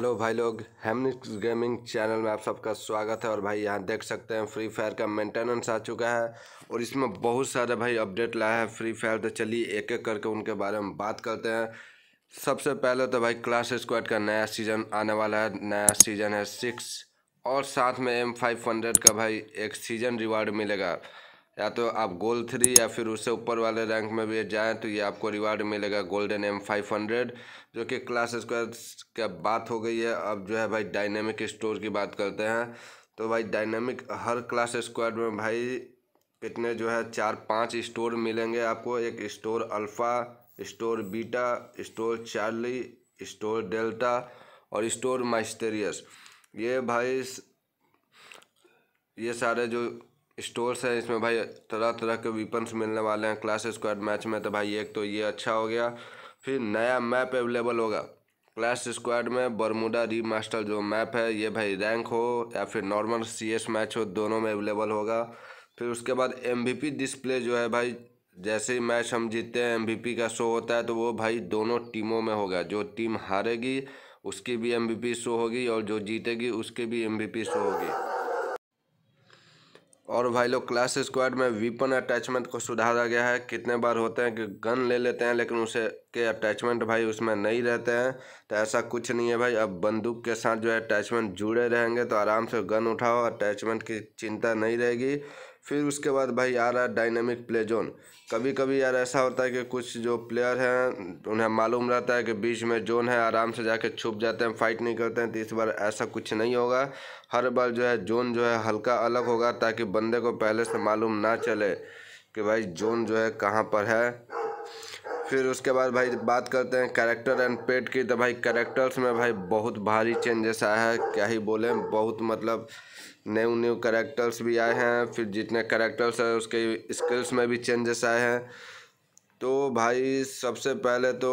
hello भाई लोग हेमनिक्स gaming channel में आप सबका स्वागत है और भाई यहाँ देख सकते हैं फ्री फायर का मेंटेनेंस आ चुका है और इसमें बहुत सारे भाई अपडेट लाया है फ्री फायर तो चलिए एक एक करके उनके बारे में बात करते हैं सबसे पहले तो भाई क्लास स्क्वाड का नया सीज़न आने वाला है नया सीज़न है सिक्स और साथ में एम फाइव हंड्रेड का भाई एक सीज़न रिवार्ड मिलेगा या तो आप गोल थ्री या फिर उससे ऊपर वाले रैंक में भी जाएँ तो ये आपको रिवार्ड मिलेगा गोल्डन एम फाइव हंड्रेड जो कि क्लास स्क्वायर का बात हो गई है अब जो है भाई डायनेमिक स्टोर की बात करते हैं तो भाई डायनेमिक हर क्लास स्क्वायर में भाई कितने जो है चार पांच स्टोर मिलेंगे आपको एक store alpha store beta store Charlie store delta और स्टोर माइस्टेरियस ये भाई ये सारे जो स्टोर्स है इसमें भाई तरह तरह के वीपन्स मिलने वाले हैं क्लास स्क्वाड मैच में तो भाई एक तो ये अच्छा हो गया फिर नया मैप अवेलेबल होगा क्लास स्क्वाड में बरमुडा मास्टर जो मैप है ये भाई रैंक हो या फिर नॉर्मल सी एस मैच हो दोनों में अवेलेबल होगा फिर उसके बाद एम पी डिस्प्ले जो है भाई जैसे ही मैच हम जीतते हैं एम पी का शो होता है तो वो भाई दोनों टीमों में होगा जो टीम हारेगी उसकी भी एम पी शो होगी और जो जीतेगी उसकी भी एम पी शो होगी और भाई लोग क्लास स्क्वाड में वीपन अटैचमेंट को सुधारा गया है कितने बार होते हैं कि गन ले लेते हैं लेकिन उसे के अटैचमेंट भाई उसमें नहीं रहते हैं तो ऐसा कुछ नहीं है भाई अब बंदूक के साथ जो है अटैचमेंट जुड़े रहेंगे तो आराम से गन उठाओ अटैचमेंट की चिंता नहीं रहेगी फिर उसके बाद भाई आ रहा है डायनेमिक प्ले जोन कभी कभी यार ऐसा होता है कि कुछ जो प्लेयर हैं उन्हें मालूम रहता है कि बीच में जोन है आराम से जाके छुप जाते हैं फाइट नहीं करते हैं तो इस बार ऐसा कुछ नहीं होगा हर बार जो है जोन जो है हल्का अलग होगा ताकि बंदे को पहले से मालूम ना चले कि भाई जोन जो है कहाँ पर है फिर उसके बाद भाई बात करते हैं कैरेक्टर एंड पेट की तो भाई कैरेक्टर्स में भाई बहुत भारी चेंजेस आया है क्या ही बोले बहुत मतलब न्यू न्यू कैरेक्टर्स भी आए हैं फिर जितने कैरेक्टर्स हैं उसके स्किल्स में भी चेंजेस आए हैं तो भाई सबसे पहले तो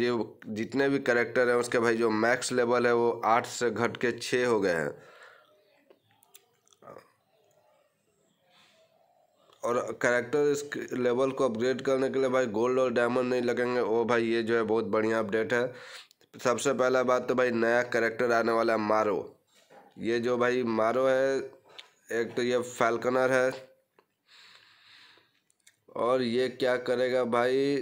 जो जितने भी करेक्टर हैं उसके भाई जो मैक्स लेवल है वो आठ से घट के छः हो गए हैं और करेक्टर लेवल को अपग्रेड करने के लिए भाई गोल्ड और डायमंड नहीं लगेंगे वो भाई ये जो है बहुत बढ़िया अपडेट है सबसे पहला बात तो भाई नया करेक्टर आने वाला है मारो ये जो भाई मारो है एक तो ये फैल्कनर है और ये क्या करेगा भाई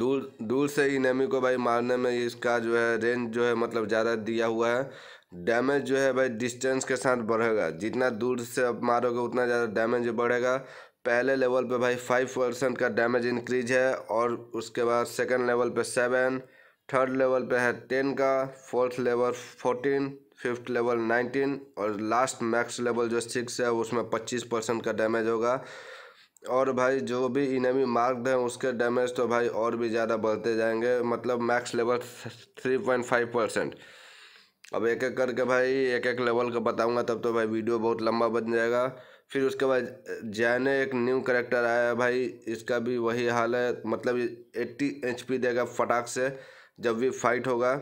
दूर दूर से ही इनेमी को भाई मारने में इसका जो है रेंज जो है मतलब ज़्यादा दिया हुआ है डैमेज जो है भाई डिस्टेंस के साथ बढ़ेगा जितना दूर से आप मारोगे उतना ज़्यादा डैमेज बढ़ेगा पहले लेवल पे भाई फाइव परसेंट का डैमेज इंक्रीज है और उसके बाद सेकंड लेवल पे सेवन थर्ड लेवल पे है टेन का fourth level fourteen fifth level nineteen और लास्ट मैक्स लेवल जो सिक्स है उसमें पच्चीस परसेंट का डैमेज होगा और भाई जो भी इनमी मार्क हैं उसके डैमेज तो भाई और भी ज़्यादा बढ़ते जाएंगे मतलब max level three point five percent अब एक एक करके भाई एक एक लेवल का बताऊंगा तब तो भाई वीडियो बहुत लंबा बन जाएगा फिर उसके बाद जैने एक न्यू करेक्टर आया है भाई इसका भी वही हाल है मतलब एट्टी एच पी देगा फटाक से जब भी फाइट होगा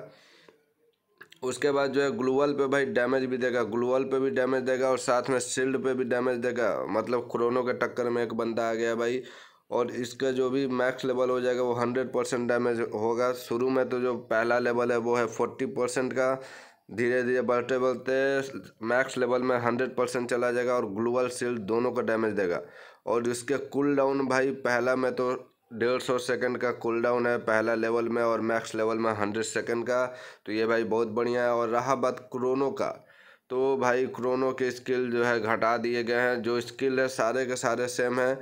उसके बाद जो है ग्लूवल पे भाई डैमेज भी देगा ग्लूवल पे भी डैमेज देगा और साथ में शील्ड पे भी डैमेज देगा मतलब क्रोनो के टक्कर में एक बंदा आ गया भाई और इसका जो भी मैक्स लेवल हो जाएगा वो हंड्रेड परसेंट डैमेज होगा शुरू में तो जो पहला लेवल है वो है फोर्टी परसेंट का धीरे धीरे बढ़ते बढ़ते मैक्स लेवल में हंड्रेड परसेंट चला जाएगा और ग्लोबल शील्ड दोनों का डैमेज देगा और इसके कूल डाउन भाई पहला में तो डेढ़ सौ सेकेंड का कूल डाउन है पहला लेवल में और मैक्स लेवल में हंड्रेड सेकेंड का तो ये भाई बहुत बढ़िया है और रहा बात क्रोनो का तो भाई क्रोनो के स्किल जो है घटा दिए गए हैं जो स्किल है सारे के सारे सेम हैं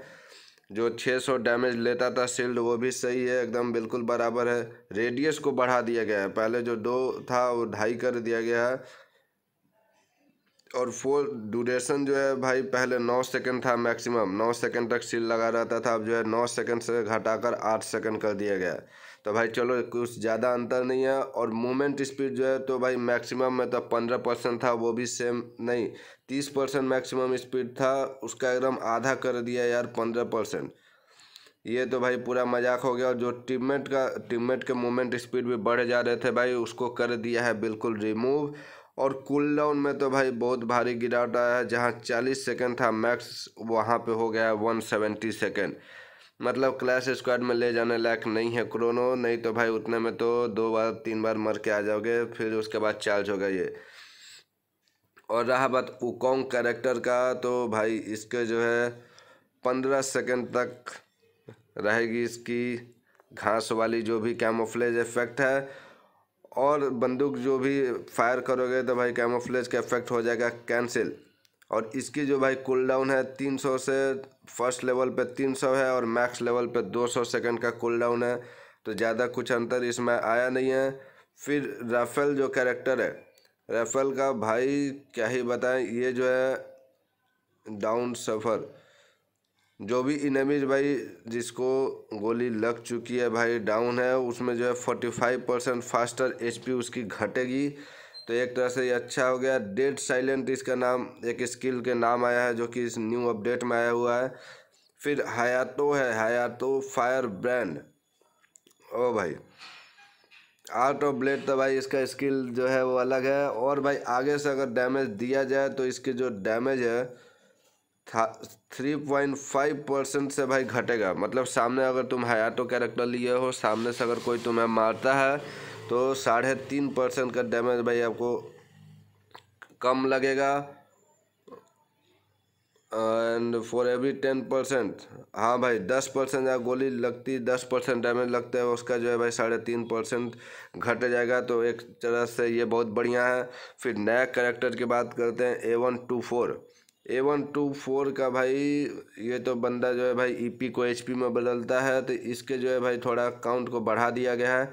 जो 600 डैमेज लेता था शील्ड वो भी सही है एकदम बिल्कुल बराबर है रेडियस को बढ़ा दिया गया है पहले जो दो था वो ढाई कर दिया गया है और फोर ड्यूरेशन जो है भाई पहले नौ सेकंड था मैक्सिमम नौ सेकंड तक शील्ड लगा रहता था अब जो है नौ सेकंड से घटाकर आठ सेकंड कर दिया गया है तो भाई चलो कुछ ज़्यादा अंतर नहीं है और मूवमेंट स्पीड जो है तो भाई मैक्सिमम में तो पंद्रह परसेंट था वो भी सेम नहीं तीस परसेंट मैक्सिमम स्पीड था उसका एकदम आधा कर दिया यार पंद्रह परसेंट ये तो भाई पूरा मजाक हो गया और जो टीममेट का टीममेट के मूवमेंट स्पीड भी बढ़ जा रहे थे भाई उसको कर दिया है बिल्कुल रिमूव और कूल डाउन में तो भाई बहुत भारी गिरावट आया है जहाँ चालीस सेकेंड था मैक्स वहाँ पर हो गया है वन सेवेंटी सेकेंड मतलब क्लैश स्क्वाड में ले जाने लायक नहीं है क्रोनो नहीं तो भाई उतने में तो दो बार तीन बार मर के आ जाओगे फिर उसके बाद चार्ज होगा ये और रहा बात उकोंग कैरेक्टर का तो भाई इसके जो है पंद्रह सेकेंड तक रहेगी इसकी घास वाली जो भी कैमोफ्लेज इफेक्ट है और बंदूक जो भी फायर करोगे तो भाई कैमोफ्लेज का इफेक्ट हो जाएगा कैंसिल और इसकी जो भाई कूल डाउन है 300 से फर्स्ट लेवल पे 300 है और मैक्स लेवल पे 200 सेकेंड का कूल डाउन है तो ज़्यादा कुछ अंतर इसमें आया नहीं है फिर राफेल जो कैरेक्टर है राफेल का भाई क्या ही बताएं ये जो है डाउन सफ़र जो भी इनमीज भाई जिसको गोली लग चुकी है भाई डाउन है उसमें जो है forty five percent faster H उसकी घटेगी तो एक तरह से ये अच्छा हो गया डेड साइलेंट इसका नाम एक स्किल के नाम आया है जो कि इस न्यू अपडेट में आया हुआ है फिर हयातो है हयातो फायर ब्रांड ओ भाई आर्ट ऑफ ब्लेड तो भाई इसका स्किल जो है वो अलग है और भाई आगे से अगर डैमेज दिया जाए तो इसके जो डैमेज है थ्री पॉइंट फाइव परसेंट से भाई घटेगा मतलब सामने अगर तुम हयातो कैरेक्टर लिए हो सामने से अगर कोई तुम्हें मारता है तो साढ़े तीन परसेंट का डैमेज भाई आपको कम लगेगा and for every ten percent हाँ भाई दस परसेंट या गोली लगती दस परसेंट डैमेज लगता है उसका जो है भाई साढ़े तीन परसेंट घट जाएगा तो एक तरह से ये बहुत बढ़िया है फिर नया करेक्टर की बात करते हैं A one two four A one two four का भाई ये तो बंदा जो है भाई ई e पी को एच पी में बदलता है तो इसके जो है भाई थोड़ा काउंट को बढ़ा दिया गया है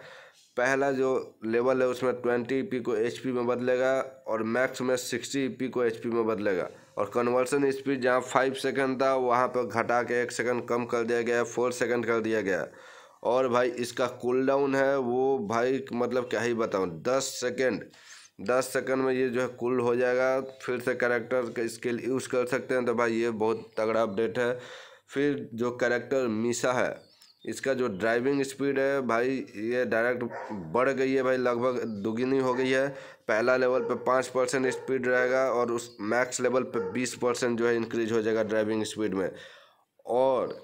पहला जो लेवल है उसमें ट्वेंटी ई को एच में बदलेगा और मैक्स में सिक्सटी ई को एच में बदलेगा और कन्वर्सन स्पीड जहाँ फाइव सेकेंड था वहाँ पर घटा के एक सेकेंड कम कर दिया गया है फोर सेकेंड कर दिया गया है और भाई इसका कूल डाउन है वो भाई मतलब क्या ही बताऊँ दस सेकेंड दस सेकेंड में ये जो है कूल हो जाएगा फिर से करेक्टर का स्किल यूज़ कर सकते हैं तो भाई ये बहुत तगड़ा अपडेट है फिर जो करेक्टर मीसा है इसका जो ड्राइविंग स्पीड है भाई ये डायरेक्ट बढ़ गई है भाई लगभग दुगनी हो गई है पहला लेवल पे पाँच परसेंट स्पीड रहेगा और उस मैक्स लेवल पे बीस परसेंट जो है इंक्रीज हो जाएगा ड्राइविंग स्पीड में और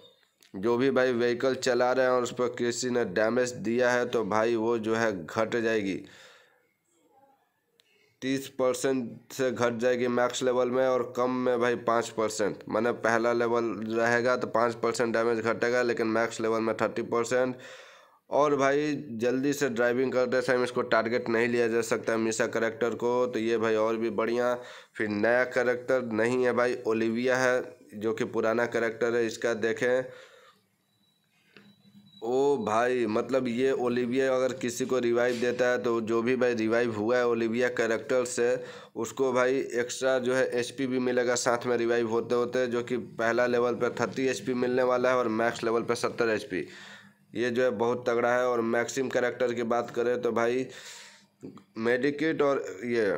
जो भी भाई व्हीकल चला रहे हैं और उस पर किसी ने डैमेज दिया है तो भाई वो जो है घट जाएगी तीस परसेंट से घट जाएगी मैक्स लेवल में और कम में भाई पाँच परसेंट मैंने पहला लेवल रहेगा तो पाँच परसेंट डैमेज घटेगा लेकिन मैक्स लेवल में थर्टी परसेंट और भाई जल्दी से ड्राइविंग करते टाइम इसको टारगेट नहीं लिया जा सकता मिसा करेक्टर को तो ये भाई और भी बढ़िया फिर नया करेक्टर नहीं है भाई ओलिविया है जो कि पुराना करेक्टर है इसका देखें ओ भाई मतलब ये ओलिविया अगर किसी को रिवाइव देता है तो जो भी भाई रिवाइव हुआ है ओलिविया कैरेक्टर से उसको भाई एक्स्ट्रा जो है एचपी भी मिलेगा साथ में रिवाइव होते होते जो कि पहला लेवल पर थर्टी एचपी मिलने वाला है और मैक्स लेवल पर सत्तर एचपी ये जो है बहुत तगड़ा है और मैक्सिम कैरेक्टर की बात करें तो भाई मेडिकेट और ये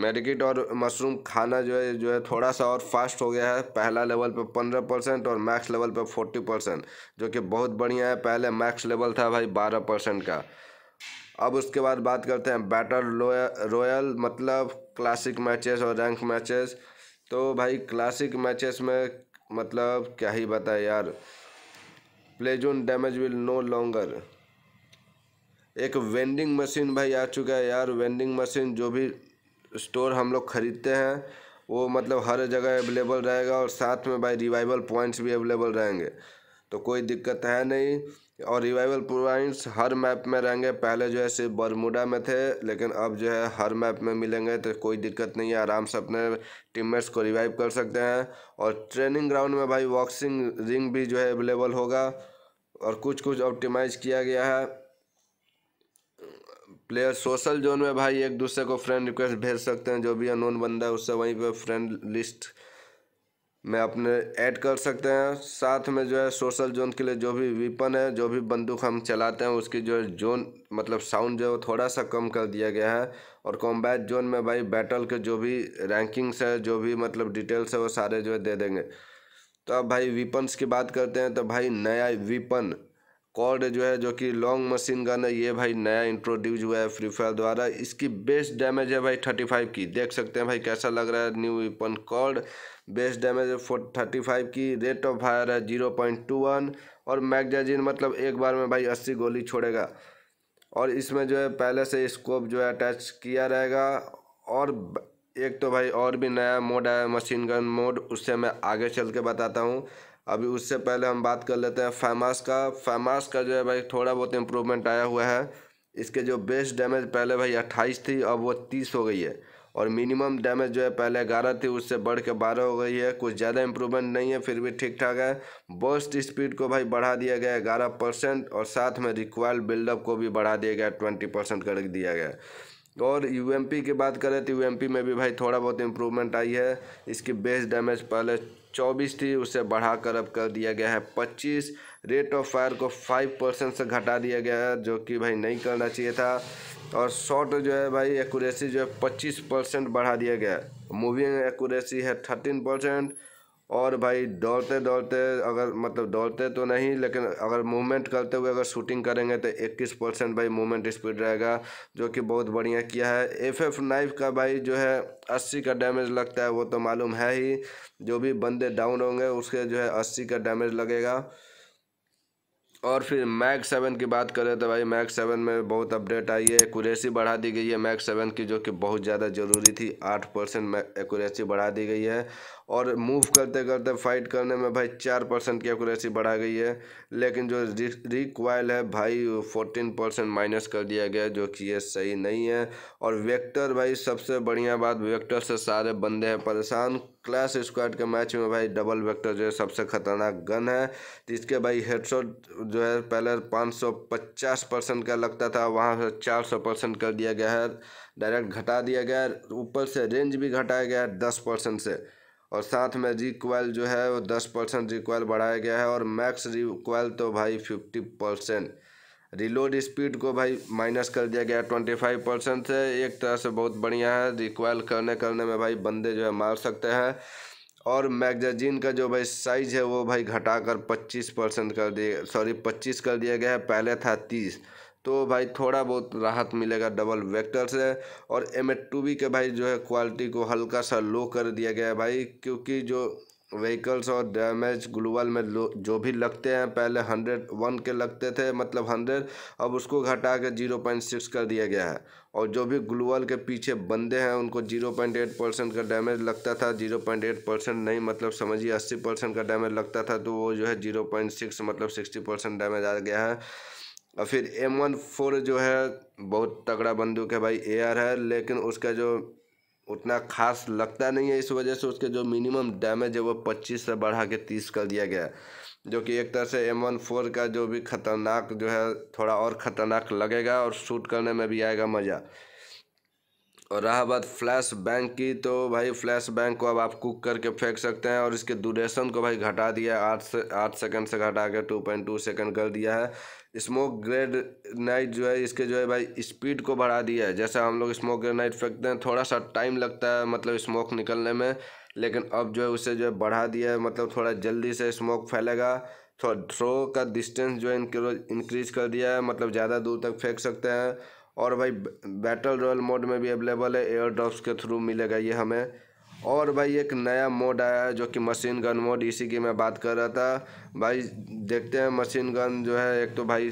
मेडिकेट और मशरूम खाना जो है जो है थोड़ा सा और फास्ट हो गया है पहला लेवल पे पंद्रह परसेंट और मैक्स लेवल पे फोर्टी परसेंट जो कि बहुत बढ़िया है पहले मैक्स लेवल था भाई बारह परसेंट का अब उसके बाद बात करते हैं बैटल रॉयल मतलब क्लासिक मैचेस और रैंक मैचेस तो भाई क्लासिक मैचेस में मतलब क्या ही बताए यार play zone damage will no longer एक वेंडिंग मशीन भाई आ चुका है यार वेंडिंग मशीन जो भी स्टोर हम लोग ख़रीदते हैं वो मतलब हर जगह अवेलेबल रहेगा और साथ में भाई रिवाइवल पॉइंट्स भी अवेलेबल रहेंगे तो कोई दिक्कत है नहीं और रिवाइवल पॉइंट्स हर मैप में रहेंगे पहले जो है सिर्फ बरमुडा में थे लेकिन अब जो है हर मैप में मिलेंगे तो कोई दिक्कत नहीं है आराम से अपने टीममेट्स को रिवाइव कर सकते हैं और ट्रेनिंग ग्राउंड में भाई बॉक्सिंग रिंग भी जो है अवेलेबल होगा और कुछ कुछ ऑप्टिमाइज किया गया है प्लेयर सोशल जोन में भाई एक दूसरे को फ्रेंड रिक्वेस्ट भेज सकते हैं जो भी अनोन बंदा है उससे वहीं पे फ्रेंड लिस्ट में अपने ऐड कर सकते हैं साथ में जो है सोशल जोन के लिए जो भी वीपन है जो भी बंदूक हम चलाते हैं उसकी जो है जोन मतलब साउंड जो है थोड़ा सा कम कर दिया गया है और कॉम्बैट जोन में भाई बैटल के जो भी रैंकिंग्स है जो भी मतलब डिटेल्स है वो सारे जो है दे देंगे तो अब भाई वीपन्स की बात करते हैं तो भाई नया वीपन कॉर्ड जो है जो कि लॉन्ग मशीन गन है ये भाई नया इंट्रोड्यूस हुआ है फ्री फायर द्वारा इसकी बेस्ट डैमेज है भाई थर्टी फाइव की देख सकते हैं भाई कैसा लग रहा है new weapon Kord best damage है थर्टी फाइव की रेट ऑफ फायर है जीरो पॉइंट टू वन और मैगजाजीन मतलब एक बार में भाई अस्सी गोली छोड़ेगा और इसमें जो है पहले से स्कोप जो है अटैच किया रहेगा और एक तो भाई और भी नया मोड आया मशीन गन मोड उससे मैं आगे चल के बताता हूँ अभी उससे पहले हम बात कर लेते हैं फैमास का फैमास का जो है भाई थोड़ा बहुत इम्प्रूवमेंट आया हुआ है इसके जो बेस्ट डैमेज पहले भाई अट्ठाईस थी अब वो तीस हो गई है और मिनिमम डैमेज जो है पहले ग्यारह थी उससे बढ़ के बारह हो गई है कुछ ज़्यादा इम्प्रूवमेंट नहीं है फिर भी ठीक ठाक है बर्स्ट स्पीड को भाई बढ़ा दिया गया है ग्यारह परसेंट और साथ में रिक्वायर्ड बिल्डअप को भी बढ़ा दिया गया ट्वेंटी परसेंट कर दिया गया और यू की बात करें तो यू में भी भाई थोड़ा बहुत इम्प्रूवमेंट आई है इसकी बेस डैमेज पहले चौबीस थी उसे बढ़ाकर अब कर दिया गया है पच्चीस रेट ऑफ फायर को फाइव परसेंट से घटा दिया गया है जो कि भाई नहीं करना चाहिए था और शॉट जो है भाई एक्यूरेसी जो है पच्चीस परसेंट बढ़ा दिया गया है मूविंग एक्यूरेसी है थर्टीन परसेंट और भाई दौड़ते दौड़ते अगर मतलब दौड़ते तो नहीं लेकिन अगर मूवमेंट करते हुए अगर शूटिंग करेंगे तो 21 परसेंट भाई मूवमेंट स्पीड रहेगा जो कि बहुत बढ़िया किया है एफ एफ नाइफ का भाई जो है 80 का डैमेज लगता है वो तो मालूम है ही जो भी बंदे डाउन होंगे उसके जो है 80 का डैमेज लगेगा और फिर मैक सेवन की बात करें तो भाई मैक सेवन में बहुत अपडेट आई है एकूरेसी बढ़ा दी गई है मैक सेवन की जो कि बहुत ज़्यादा ज़रूरी थी आठ परसेंट एकूरेसी बढ़ा दी गई है और मूव करते करते फाइट करने में भाई चार परसेंट की एकूरेसी बढ़ा गई है लेकिन जो रिक्वाइल है भाई फोर्टीन परसेंट माइनस कर दिया गया जो कि ये सही नहीं है और वेक्टर भाई सबसे बढ़िया बात वेक्टर से सारे बंदे हैं परेशान क्लास स्क्वाड के मैच में भाई डबल वेक्टर जो है सबसे खतरनाक गन है तो इसके भाई हेडशॉट जो है पहले 550 परसेंट का लगता था वहाँ से 400 परसेंट कर दिया गया है डायरेक्ट घटा दिया गया है ऊपर से रेंज भी घटाया गया है दस परसेंट से और साथ में रिक्वाइल जो है वो दस परसेंट रिक्वाइल बढ़ाया गया है और मैक्स रिक्वाइल तो भाई फिफ्टी परसेंट रिलोड स्पीड को भाई माइनस कर दिया गया ट्वेंटी फाइव परसेंट से एक तरह से बहुत बढ़िया है रिक्वाइल करने करने में भाई बंदे जो है मार सकते हैं और मैगजीन का जो भाई साइज़ है वो भाई घटाकर पच्चीस परसेंट कर दिए सॉरी पच्चीस कर दिया गया है पहले था तीस तो भाई थोड़ा बहुत राहत मिलेगा डबल वेक्टर से और एम एट टू बी के भाई जो है क्वालिटी को हल्का सा लो कर दिया गया है भाई क्योंकि जो व्हीकल्स और डैमेज ग्लोबल में जो भी लगते हैं पहले हंड्रेड वन के लगते थे मतलब हंड्रेड अब उसको घटा के जीरो पॉइंट सिक्स कर दिया गया है और जो भी ग्लोबल के पीछे बंदे हैं उनको जीरो पॉइंट एट परसेंट का डैमेज लगता था जीरो पॉइंट एट परसेंट नहीं मतलब समझिए अस्सी परसेंट का डैमेज लगता था तो वो जो है जीरो पॉइंट सिक्स मतलब सिक्सटी परसेंट डैमेज आ गया है और फिर एम वन फोर जो है बहुत तगड़ा बंदूक है भाई एयर है लेकिन उसका जो उतना खास लगता नहीं है इस वजह से उसके जो मिनिमम डैमेज है वो पच्चीस से बढ़ा के तीस कर दिया गया है जो कि एक तरह से एम वन फोर का जो भी खतरनाक जो है थोड़ा और ख़तरनाक लगेगा और शूट करने में भी आएगा मज़ा और रहा बात फ्लैश बैंक की तो भाई फ्लैश बैंक को अब आप कुक करके फेंक सकते हैं और इसके ड्यूरेशन को भाई घटा दिया है आठ से आठ सेकेंड से घटा के टू पॉइंट टू सेकेंड कर दिया है स्मोक ग्रेड नाइट जो है इसके जो है भाई स्पीड को बढ़ा दिया है जैसा हम लोग स्मोक ग्रेड नाइट फेंकते हैं थोड़ा सा टाइम लगता है मतलब स्मोक निकलने में लेकिन अब जो है उसे जो है बढ़ा दिया है मतलब थोड़ा जल्दी से स्मोक फैलेगा थोड़ा थ्रो का डिस्टेंस जो है इनक्रीज कर दिया है मतलब ज़्यादा दूर तक फेंक सकते हैं और भाई बैटल रॉयल मोड में भी अवेलेबल है एयर ड्रॉप्स के थ्रू मिलेगा ये हमें और भाई एक नया मोड आया है जो कि मशीन गन मोड इसी की मैं बात कर रहा था भाई देखते हैं मशीन गन जो है एक तो भाई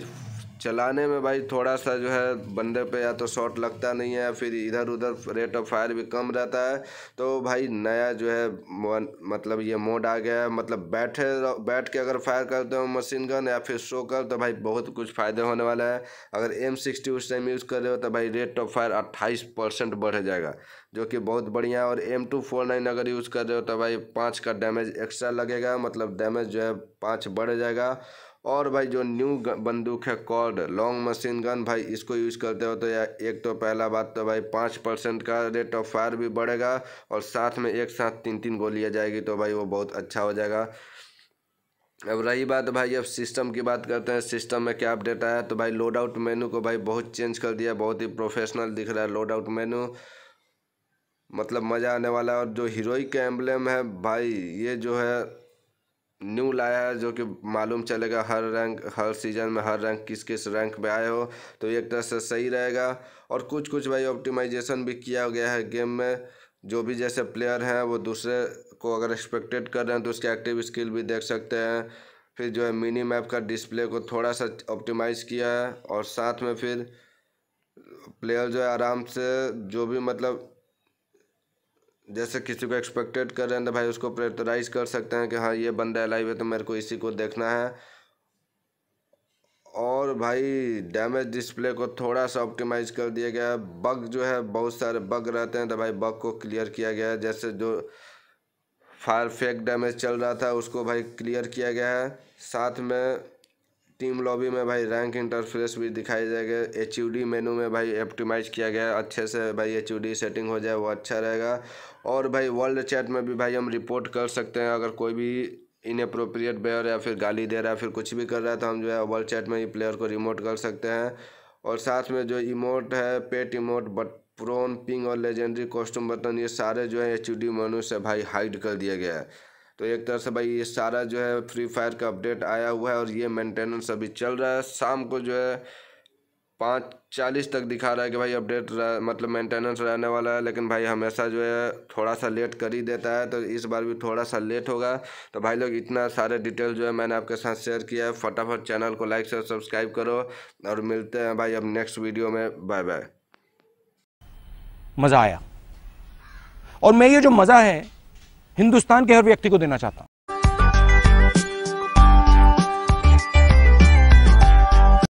चलाने में भाई थोड़ा सा जो है बंदे पे या तो शॉट लगता नहीं है फिर इधर उधर रेट ऑफ फायर भी कम रहता है तो भाई नया जो है मतलब ये मोड आ गया है मतलब बैठे बैठ के अगर फायर करते हो मशीन गन या फिर शो कर तो भाई बहुत कुछ फ़ायदे होने वाला है अगर एम सिक्सटी उस टाइम यूज़ कर रहे हो तो भाई रेट ऑफ फायर अट्ठाईस परसेंट बढ़ जाएगा जो कि बहुत बढ़िया है और एम टू फोर नाइन अगर यूज़ कर रहे हो तो भाई पाँच का डैमेज एक्स्ट्रा लगेगा मतलब डैमेज जो है पाँच बढ़ जाएगा और भाई जो न्यू बंदूक है कॉर्ड लॉन्ग मशीन गन भाई इसको यूज़ करते हो तो या एक तो पहला बात तो भाई पाँच परसेंट का रेट ऑफ फायर भी बढ़ेगा और साथ में एक साथ तीन तीन गोलियाँ जाएगी तो भाई वो बहुत अच्छा हो जाएगा अब रही बात भाई अब सिस्टम की बात करते हैं सिस्टम में क्या अपडेट आया तो भाई लोड आउट मेनू को भाई बहुत चेंज कर दिया बहुत ही प्रोफेशनल दिख रहा है लोड आउट मेनू मतलब मज़ा आने वाला है और जो हीरोइक का एम्बलेम है भाई ये जो है न्यू लाया है जो कि मालूम चलेगा हर रैंक हर सीज़न में हर रैंक किस किस रैंक में आए हो तो एक तरह से सही रहेगा और कुछ कुछ भाई ऑप्टिमाइजेशन भी किया गया है गेम में जो भी जैसे प्लेयर हैं वो दूसरे को अगर एक्सपेक्टेड कर रहे हैं तो उसके एक्टिव स्किल भी देख सकते हैं फिर जो है मिनी मैप का डिस्प्ले को थोड़ा सा ऑप्टिमाइज़ किया है और साथ में फिर प्लेयर जो है आराम से जो भी मतलब जैसे किसी को एक्सपेक्टेड कर रहे हैं तो भाई उसको प्रेटराइज कर सकते हैं कि हाँ ये बंदा लाइव है तो मेरे को इसी को देखना है और भाई डैमेज डिस्प्ले को थोड़ा सा ऑप्टिमाइज कर दिया गया है बग जो है बहुत सारे बग रहते हैं तो भाई बग को क्लियर किया गया है जैसे जो फायर फेक डैमेज चल रहा था उसको भाई क्लियर किया गया है साथ में टीम लॉबी में भाई रैंक इंटरफेस भी दिखाई देगा एच मेनू में भाई ऑप्टिमाइज किया गया अच्छे से भाई एच सेटिंग हो जाए वो अच्छा रहेगा और भाई वर्ल्ड चैट में भी भाई हम रिपोर्ट कर सकते हैं अगर कोई भी इनअप्रोप्रिएट बेयर या फिर गाली दे रहा है फिर कुछ भी कर रहा है तो हम जो है वर्ल्ड चैट में ही प्लेयर को रिमोट कर सकते हैं और साथ में जो इमोट है pet emote but prone ping और लेजेंडरी कॉस्ट्यूम बटन ये सारे जो है एच डी मेनू से भाई हाइड कर दिया गया है तो एक तरह से भाई ये सारा जो है फ्री फायर का अपडेट आया हुआ है और ये मेंटेनेंस अभी चल रहा है शाम को जो है पाँच चालीस तक दिखा रहा है कि भाई अपडेट मतलब मेंटेनेंस रहने वाला है लेकिन भाई हमेशा जो है थोड़ा सा लेट कर ही देता है तो इस बार भी थोड़ा सा लेट होगा तो भाई लोग इतना सारे डिटेल जो है मैंने आपके साथ शेयर किया है फटाफट चैनल को लाइक से सब्सक्राइब करो और मिलते हैं भाई अब नेक्स्ट वीडियो में बाय बाय मज़ा आया और मैं ये जो मज़ा है हिंदुस्तान के हर व्यक्ति को देना चाहता हूँ